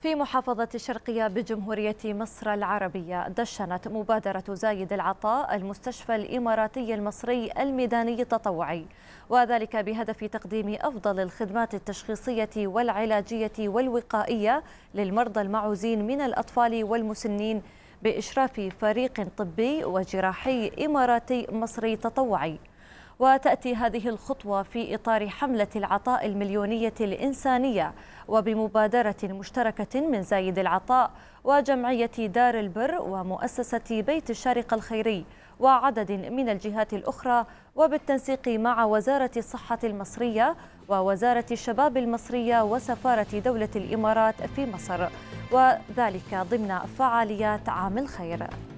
في محافظة الشرقية بجمهورية مصر العربية دشنت مبادرة زايد العطاء المستشفى الإماراتي المصري الميداني التطوعي وذلك بهدف تقديم أفضل الخدمات التشخيصية والعلاجية والوقائية للمرضى المعوزين من الأطفال والمسنين بإشراف فريق طبي وجراحي إماراتي مصري تطوعي وتأتي هذه الخطوة في إطار حملة العطاء المليونية الإنسانية وبمبادرة مشتركة من زايد العطاء وجمعية دار البر ومؤسسة بيت الشارقة الخيري وعدد من الجهات الأخرى وبالتنسيق مع وزارة الصحة المصرية ووزارة الشباب المصرية وسفارة دولة الإمارات في مصر وذلك ضمن فعاليات عام الخير